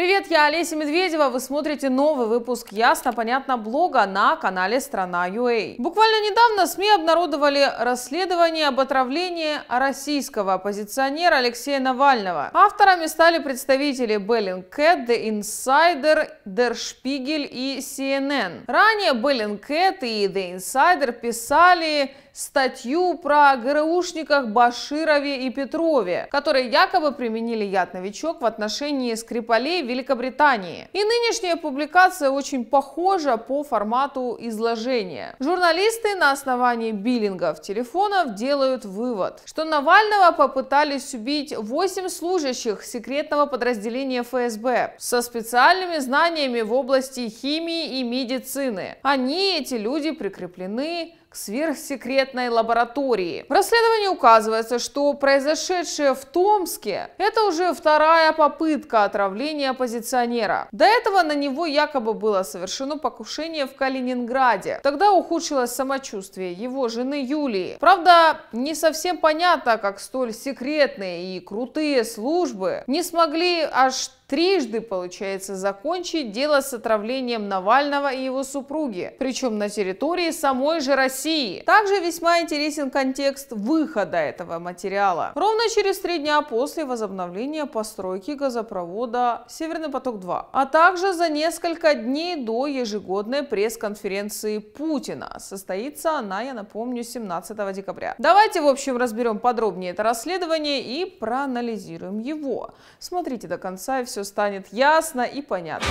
Привет, я Олеся Медведева. Вы смотрите новый выпуск «Ясно, понятно» блога на канале «Страна .ua». Буквально недавно СМИ обнародовали расследование об отравлении российского оппозиционера Алексея Навального. Авторами стали представители Bellingcat, The Insider, Der Spiegel и CNN. Ранее Bellingcat и The Insider писали статью про ГРУшниках Баширове и Петрове, которые якобы применили яд «Новичок» в отношении Скрипалей Великобритании. И нынешняя публикация очень похожа по формату изложения. Журналисты на основании биллингов телефонов делают вывод, что Навального попытались убить 8 служащих секретного подразделения ФСБ со специальными знаниями в области химии и медицины. Они, эти люди, прикреплены к сверхсекретной лаборатории. В расследовании указывается, что произошедшее в Томске – это уже вторая попытка отравления оппозиционера. До этого на него якобы было совершено покушение в Калининграде. Тогда ухудшилось самочувствие его жены Юлии. Правда, не совсем понятно, как столь секретные и крутые службы не смогли аж трижды, получается, закончить дело с отравлением Навального и его супруги, причем на территории самой же России. Также весьма интересен контекст выхода этого материала. Ровно через три дня после возобновления постройки газопровода «Северный поток-2», а также за несколько дней до ежегодной пресс-конференции Путина. Состоится она, я напомню, 17 декабря. Давайте, в общем, разберем подробнее это расследование и проанализируем его. Смотрите до конца и все все станет ясно и понятно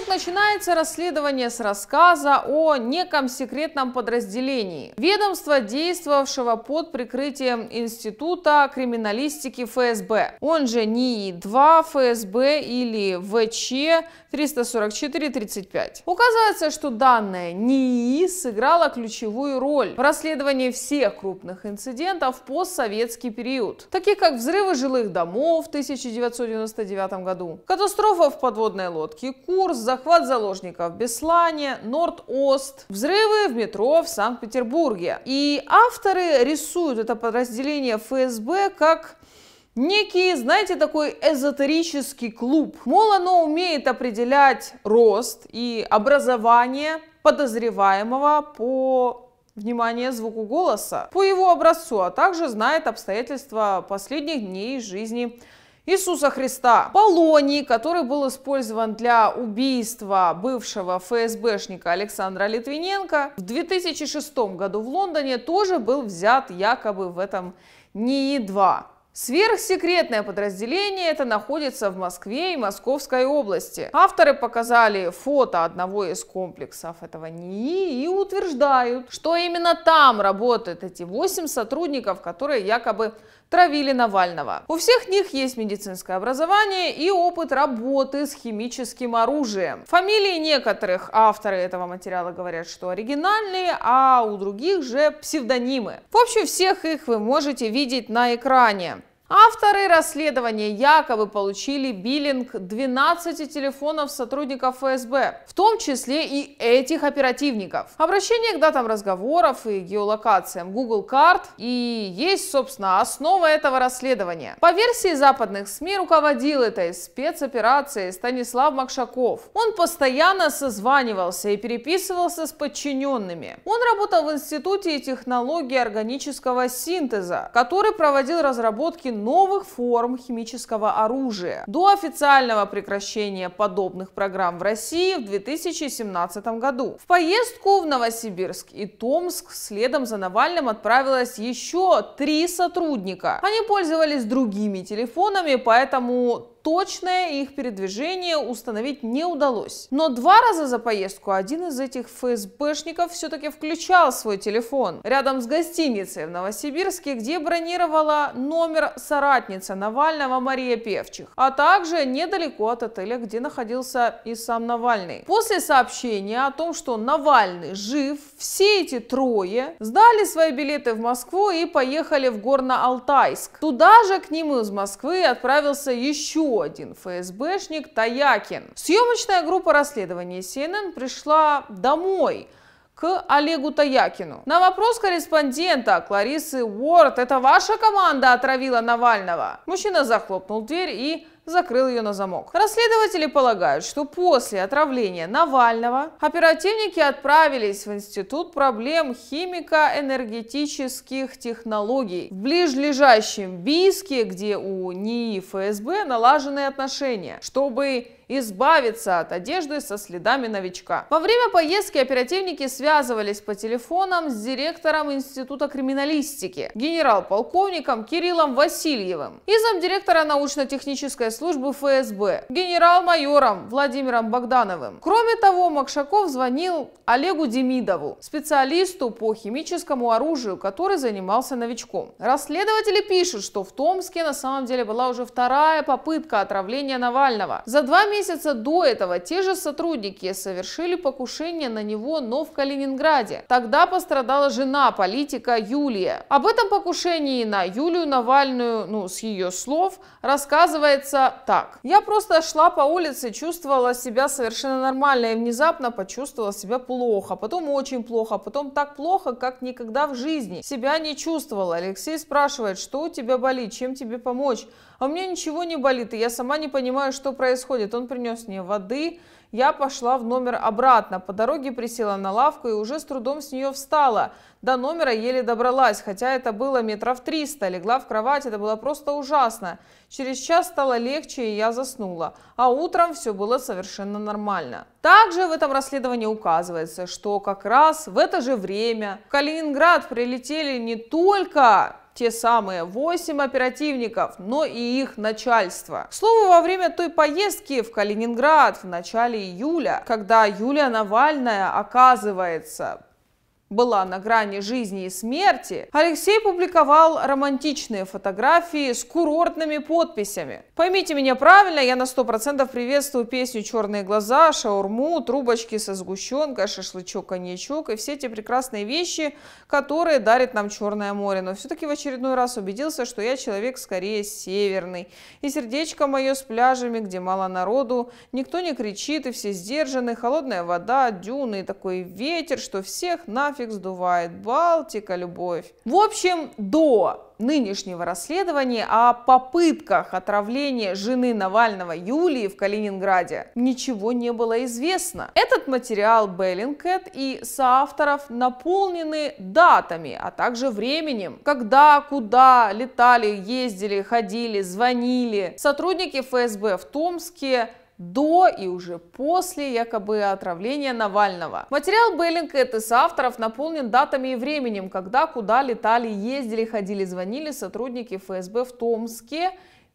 так начинается расследование с рассказа о неком секретном подразделении ведомства, действовавшего под прикрытием Института криминалистики ФСБ, он же НИИ-2 ФСБ или ВЧ 344-35. Указывается, что данное НИИ сыграло ключевую роль в расследовании всех крупных инцидентов в постсоветский период, таких как взрывы жилых домов в 1999 году, катастрофа в подводной лодке Курс, захват заложников в Беслане, Норд-Ост, взрывы в метро в Санкт-Петербурге. И авторы рисуют это подразделение ФСБ как Некий, знаете, такой эзотерический клуб. Мол, оно умеет определять рост и образование подозреваемого по внимание звуку голоса по его образцу, а также знает обстоятельства последних дней жизни Иисуса Христа. Полоний, который был использован для убийства бывшего ФСБшника Александра Литвиненко, в 2006 году в Лондоне тоже был взят якобы в этом НИИ-2. Сверхсекретное подразделение это находится в Москве и Московской области. Авторы показали фото одного из комплексов этого НИИ и утверждают, что именно там работают эти 8 сотрудников, которые якобы травили Навального. У всех них есть медицинское образование и опыт работы с химическим оружием. Фамилии некоторых авторы этого материала говорят, что оригинальные, а у других же псевдонимы. В общем, всех их вы можете видеть на экране. Авторы расследования якобы получили биллинг 12 телефонов сотрудников ФСБ, в том числе и этих оперативников. Обращение к датам разговоров и геолокациям Google карт и есть, собственно, основа этого расследования. По версии западных СМИ руководил этой спецоперацией Станислав Макшаков. Он постоянно созванивался и переписывался с подчиненными. Он работал в Институте технологии органического синтеза, который проводил разработки новых форм химического оружия. До официального прекращения подобных программ в России в 2017 году. В поездку в Новосибирск и Томск следом за Навальным отправилось еще три сотрудника. Они пользовались другими телефонами, поэтому точное их передвижение установить не удалось. Но два раза за поездку один из этих ФСБшников все-таки включал свой телефон рядом с гостиницей в Новосибирске, где бронировала номер соратница Навального Мария Певчих, а также недалеко от отеля, где находился и сам Навальный. После сообщения о том, что Навальный жив, все эти трое сдали свои билеты в Москву и поехали в Горно-Алтайск. Туда же к ним из Москвы отправился еще один ФСБшник Таякин. Съемочная группа расследования CNN пришла домой к Олегу Таякину. На вопрос корреспондента Кларисы Уорд «Это ваша команда отравила Навального?» Мужчина захлопнул дверь и закрыл ее на замок. Расследователи полагают, что после отравления Навального оперативники отправились в Институт проблем химико-энергетических технологий в ближлежащем Бийске, где у НИИ ФСБ налажены отношения, чтобы избавиться от одежды со следами новичка. Во время поездки оперативники связывались по телефонам с директором Института криминалистики, генерал-полковником Кириллом Васильевым и замдиректора научно-технической службы ФСБ генерал-майором Владимиром Богдановым. Кроме того, Макшаков звонил Олегу Демидову, специалисту по химическому оружию, который занимался новичком. Расследователи пишут, что в Томске на самом деле была уже вторая попытка отравления Навального. За два месяца до этого те же сотрудники совершили покушение на него, но в Калининграде. Тогда пострадала жена политика Юлия. Об этом покушении на Юлию Навальную, ну, с ее слов, рассказывается так. Я просто шла по улице, чувствовала себя совершенно нормально и внезапно почувствовала себя плохо, потом очень плохо, потом так плохо, как никогда в жизни. Себя не чувствовала. Алексей спрашивает, что у тебя болит, чем тебе помочь? А у меня ничего не болит, и я сама не понимаю, что происходит. Он принес мне воды, я пошла в номер обратно, по дороге присела на лавку и уже с трудом с нее встала. До номера еле добралась, хотя это было метров триста. Легла в кровать, это было просто ужасно. Через час стало легче и я заснула. А утром все было совершенно нормально. Также в этом расследовании указывается, что как раз в это же время в Калининград прилетели не только те самые 8 оперативников, но и их начальство. К слову, во время той поездки в Калининград в начале июля, когда Юлия Навальная оказывается была на грани жизни и смерти, Алексей публиковал романтичные фотографии с курортными подписями. Поймите меня правильно, я на 100% приветствую песню «Черные глаза», шаурму, трубочки со сгущенкой, шашлычок, коньячок и все те прекрасные вещи, которые дарит нам Черное море. Но все-таки в очередной раз убедился, что я человек скорее северный. И сердечко мое с пляжами, где мало народу, никто не кричит и все сдержаны, холодная вода, дюны и такой ветер, что всех нафиг Балтик, сдувает Балтика, любовь. В общем, до нынешнего расследования о попытках отравления жены Навального Юлии в Калининграде ничего не было известно. Этот материал Беллингкэт и соавторов наполнены датами, а также временем. Когда, куда летали, ездили, ходили, звонили. Сотрудники ФСБ в Томске до и уже после якобы отравления Навального. Материал Беллингкэт и авторов наполнен датами и временем, когда, куда летали, ездили, ходили, звонили сотрудники ФСБ в Томске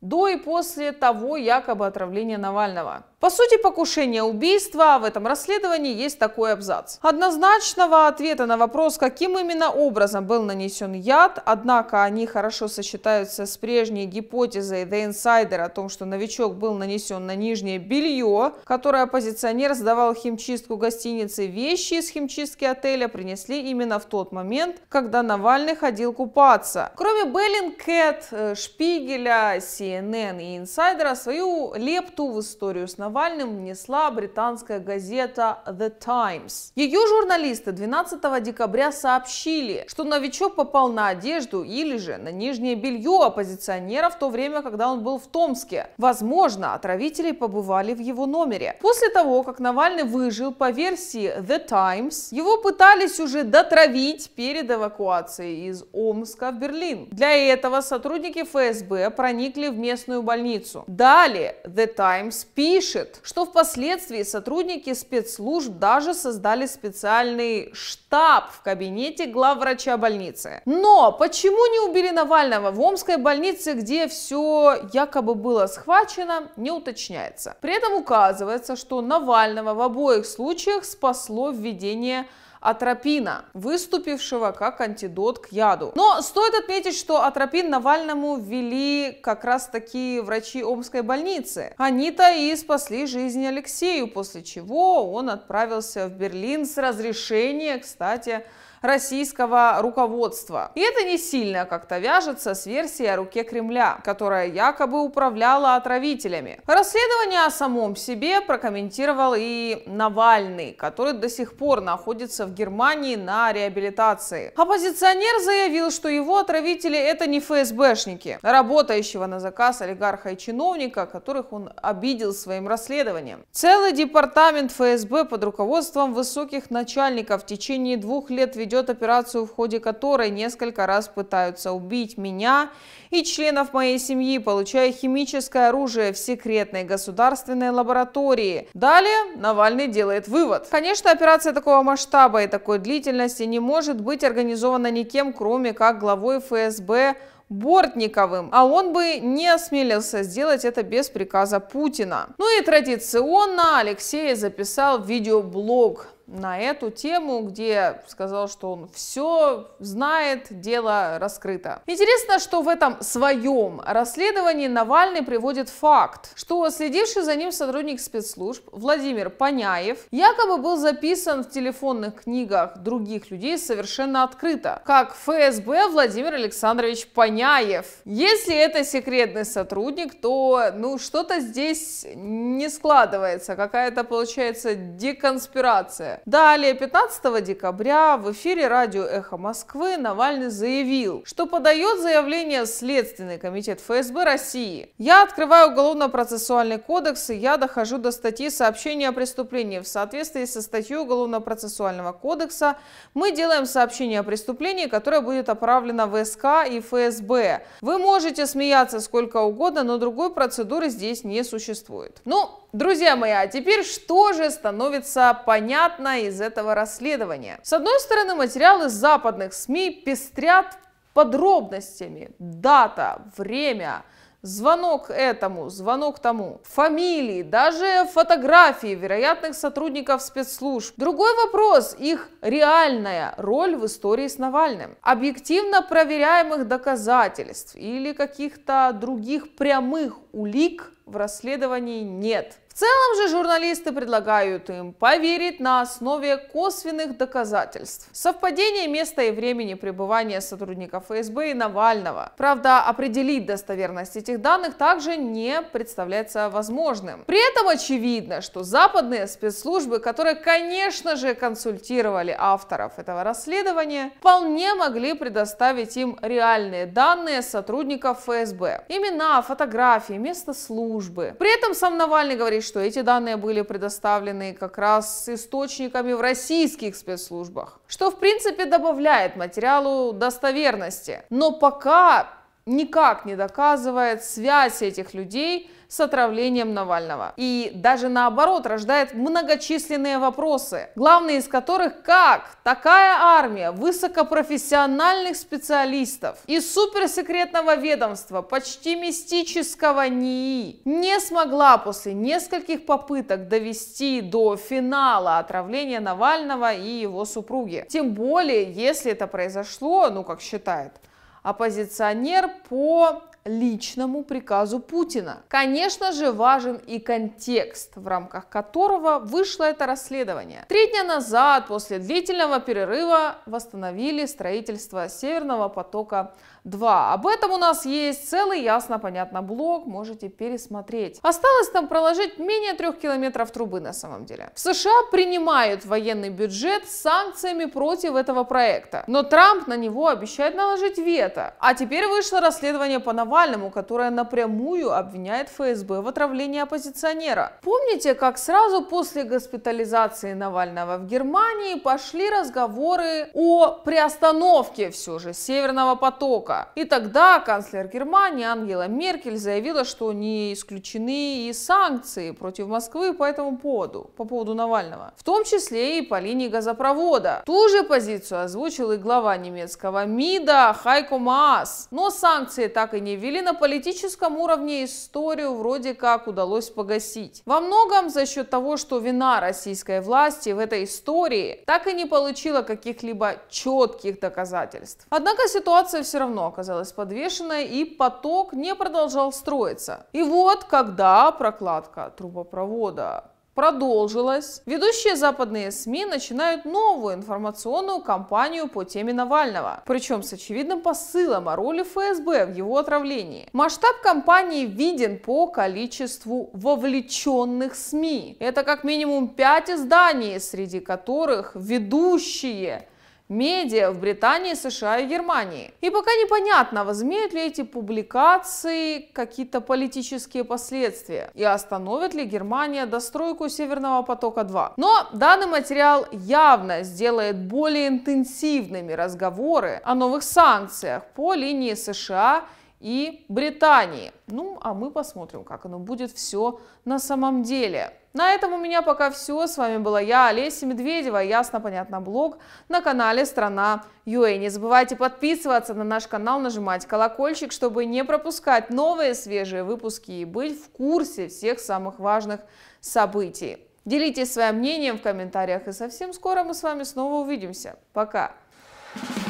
до и после того якобы отравления Навального. По сути покушения убийства в этом расследовании есть такой абзац. Однозначного ответа на вопрос, каким именно образом был нанесен яд, однако они хорошо сочетаются с прежней гипотезой The Insider о том, что новичок был нанесен на нижнее белье, которое оппозиционер сдавал химчистку гостиницы, вещи из химчистки отеля принесли именно в тот момент, когда Навальный ходил купаться. Кроме Беллингкэт, э, Шпигеля, CNN и Инсайдера, свою лепту в историю с Навальным Навальным внесла британская газета The Times. Ее журналисты 12 декабря сообщили, что новичок попал на одежду или же на нижнее белье оппозиционера в то время, когда он был в Томске. Возможно, отравители побывали в его номере. После того, как Навальный выжил, по версии The Times, его пытались уже дотравить перед эвакуацией из Омска в Берлин. Для этого сотрудники ФСБ проникли в местную больницу. Далее The Times пишет, пишет, что впоследствии сотрудники спецслужб даже создали специальный штаб в кабинете главврача больницы. Но почему не убили Навального в Омской больнице, где все якобы было схвачено, не уточняется. При этом указывается, что Навального в обоих случаях спасло введение атропина, выступившего как антидот к яду. Но стоит отметить, что атропин Навальному ввели как раз таки врачи Омской больницы. Они-то и спасли жизнь Алексею, после чего он отправился в Берлин с разрешения, кстати, российского руководства. И это не сильно как-то вяжется с версией о руке Кремля, которая якобы управляла отравителями. Расследование о самом себе прокомментировал и Навальный, который до сих пор находится в Германии на реабилитации. Оппозиционер заявил, что его отравители это не ФСБшники, работающего на заказ олигарха и чиновника, которых он обидел своим расследованием. Целый департамент ФСБ под руководством высоких начальников в течение двух лет ведет ведет операцию, в ходе которой несколько раз пытаются убить меня и членов моей семьи, получая химическое оружие в секретной государственной лаборатории. Далее Навальный делает вывод. Конечно, операция такого масштаба и такой длительности не может быть организована никем, кроме как главой ФСБ Бортниковым, а он бы не осмелился сделать это без приказа Путина. Ну и традиционно Алексей записал видеоблог на эту тему, где сказал, что он все знает, дело раскрыто. Интересно, что в этом своем расследовании Навальный приводит факт, что следивший за ним сотрудник спецслужб Владимир Поняев якобы был записан в телефонных книгах других людей совершенно открыто, как ФСБ Владимир Александрович Поняев. Если это секретный сотрудник, то ну что-то здесь не складывается, какая-то получается деконспирация. Далее, 15 декабря в эфире радио «Эхо Москвы» Навальный заявил, что подает заявление Следственный комитет ФСБ России. «Я открываю Уголовно-процессуальный кодекс и я дохожу до статьи сообщения о преступлении. В соответствии со статьей Уголовно-процессуального кодекса мы делаем сообщение о преступлении, которое будет отправлено в СК и ФСБ. Вы можете смеяться сколько угодно, но другой процедуры здесь не существует». Ну, Друзья мои, а теперь что же становится понятно из этого расследования? С одной стороны, материалы западных СМИ пестрят подробностями, дата, время, звонок этому, звонок тому, фамилии, даже фотографии вероятных сотрудников спецслужб. Другой вопрос – их реальная роль в истории с Навальным. Объективно проверяемых доказательств или каких-то других прямых улик в расследовании нет. В целом же журналисты предлагают им поверить на основе косвенных доказательств. Совпадение места и времени пребывания сотрудников ФСБ и Навального. Правда, определить достоверность этих данных также не представляется возможным. При этом очевидно, что западные спецслужбы, которые, конечно же, консультировали авторов этого расследования, вполне могли предоставить им реальные данные сотрудников ФСБ. Имена, фотографии, место службы. При этом сам Навальный говорит, говорит, что эти данные были предоставлены как раз источниками в российских спецслужбах, что в принципе добавляет материалу достоверности. Но пока никак не доказывает связь этих людей с отравлением Навального. И даже наоборот рождает многочисленные вопросы, главные из которых как такая армия высокопрофессиональных специалистов и суперсекретного ведомства, почти мистического НИИ, не смогла после нескольких попыток довести до финала отравления Навального и его супруги. Тем более, если это произошло, ну как считает, оппозиционер по личному приказу Путина. Конечно же, важен и контекст, в рамках которого вышло это расследование. Три дня назад, после длительного перерыва, восстановили строительство Северного потока 2. Об этом у нас есть целый ясно понятно блог, можете пересмотреть. Осталось там проложить менее 3 километров трубы на самом деле. В США принимают военный бюджет с санкциями против этого проекта, но Трамп на него обещает наложить вето. А теперь вышло расследование по Навальному, которое напрямую обвиняет ФСБ в отравлении оппозиционера. Помните, как сразу после госпитализации Навального в Германии пошли разговоры о приостановке все же Северного потока? Востока. И тогда канцлер Германии Ангела Меркель заявила, что не исключены и санкции против Москвы по этому поводу, по поводу Навального, в том числе и по линии газопровода. Ту же позицию озвучил и глава немецкого МИДа Хайко Маас. Но санкции так и не ввели на политическом уровне историю вроде как удалось погасить. Во многом за счет того, что вина российской власти в этой истории так и не получила каких-либо четких доказательств. Однако ситуация все равно давно оказалась подвешенной, и поток не продолжал строиться. И вот когда прокладка трубопровода продолжилась. Ведущие западные СМИ начинают новую информационную кампанию по теме Навального, причем с очевидным посылом о роли ФСБ в его отравлении. Масштаб кампании виден по количеству вовлеченных СМИ. Это как минимум пять изданий, среди которых ведущие медиа в Британии, США и Германии. И пока непонятно, возмеют ли эти публикации какие-то политические последствия и остановит ли Германия достройку Северного потока-2. Но данный материал явно сделает более интенсивными разговоры о новых санкциях по линии США и Британии. Ну, а мы посмотрим, как оно будет все на самом деле. На этом у меня пока все. С вами была я, Олеся Медведева, ясно, понятно, блог на канале Страна Юэй. Не забывайте подписываться на наш канал, нажимать колокольчик, чтобы не пропускать новые свежие выпуски и быть в курсе всех самых важных событий. Делитесь своим мнением в комментариях, и совсем скоро мы с вами снова увидимся. Пока! Thank you